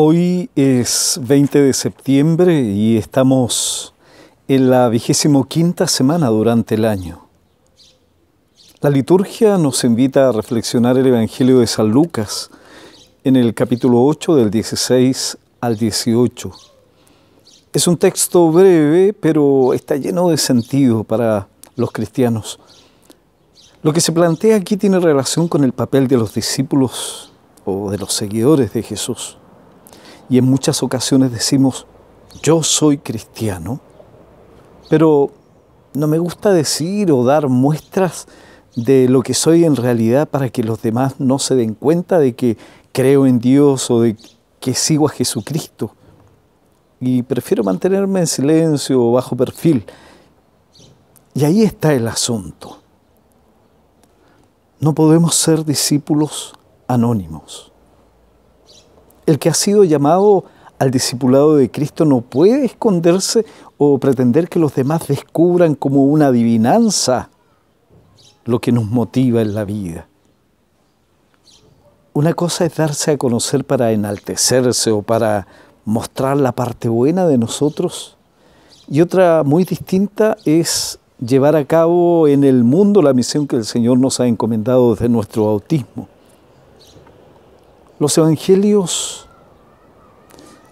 Hoy es 20 de septiembre y estamos en la vigésimo quinta semana durante el año. La liturgia nos invita a reflexionar el Evangelio de San Lucas en el capítulo 8 del 16 al 18. Es un texto breve, pero está lleno de sentido para los cristianos. Lo que se plantea aquí tiene relación con el papel de los discípulos o de los seguidores de Jesús y en muchas ocasiones decimos, yo soy cristiano, pero no me gusta decir o dar muestras de lo que soy en realidad para que los demás no se den cuenta de que creo en Dios o de que sigo a Jesucristo. Y prefiero mantenerme en silencio o bajo perfil. Y ahí está el asunto. No podemos ser discípulos anónimos. El que ha sido llamado al discipulado de Cristo no puede esconderse o pretender que los demás descubran como una adivinanza lo que nos motiva en la vida. Una cosa es darse a conocer para enaltecerse o para mostrar la parte buena de nosotros y otra muy distinta es llevar a cabo en el mundo la misión que el Señor nos ha encomendado desde nuestro bautismo. Los evangelios,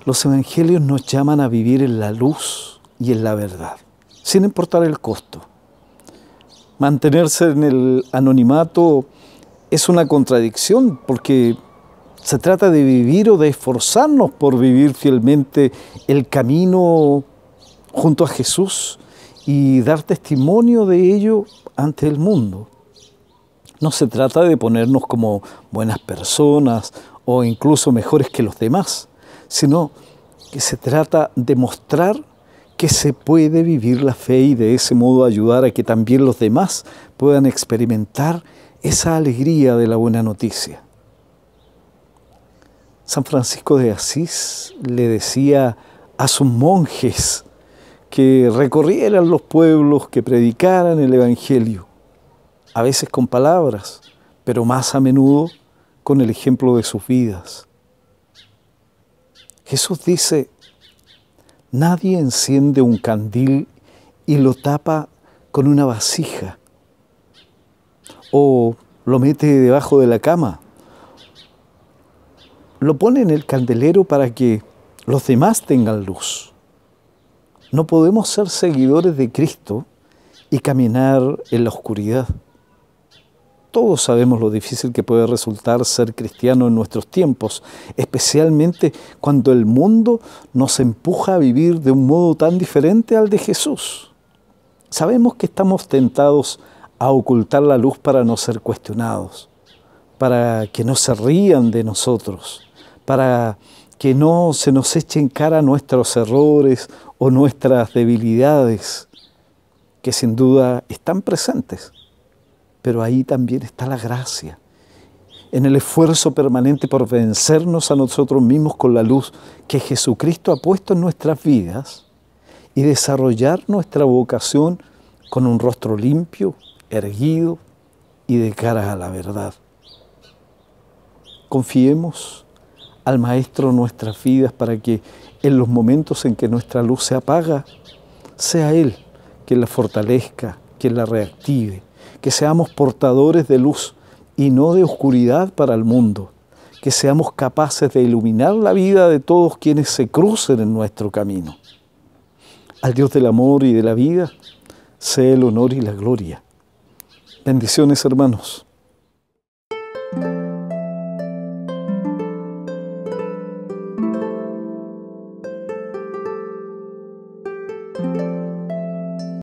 los evangelios nos llaman a vivir en la luz y en la verdad, sin importar el costo. Mantenerse en el anonimato es una contradicción porque se trata de vivir o de esforzarnos por vivir fielmente el camino junto a Jesús y dar testimonio de ello ante el mundo. No se trata de ponernos como buenas personas o incluso mejores que los demás, sino que se trata de mostrar que se puede vivir la fe y de ese modo ayudar a que también los demás puedan experimentar esa alegría de la buena noticia. San Francisco de Asís le decía a sus monjes que recorrieran los pueblos, que predicaran el Evangelio a veces con palabras, pero más a menudo con el ejemplo de sus vidas. Jesús dice, nadie enciende un candil y lo tapa con una vasija, o lo mete debajo de la cama, lo pone en el candelero para que los demás tengan luz. No podemos ser seguidores de Cristo y caminar en la oscuridad. Todos sabemos lo difícil que puede resultar ser cristiano en nuestros tiempos, especialmente cuando el mundo nos empuja a vivir de un modo tan diferente al de Jesús. Sabemos que estamos tentados a ocultar la luz para no ser cuestionados, para que no se rían de nosotros, para que no se nos echen cara nuestros errores o nuestras debilidades, que sin duda están presentes pero ahí también está la gracia. En el esfuerzo permanente por vencernos a nosotros mismos con la luz que Jesucristo ha puesto en nuestras vidas y desarrollar nuestra vocación con un rostro limpio, erguido y de cara a la verdad. Confiemos al Maestro nuestras vidas para que en los momentos en que nuestra luz se apaga, sea Él quien la fortalezca, quien la reactive que seamos portadores de luz y no de oscuridad para el mundo, que seamos capaces de iluminar la vida de todos quienes se crucen en nuestro camino. Al Dios del amor y de la vida, sea el honor y la gloria. Bendiciones hermanos.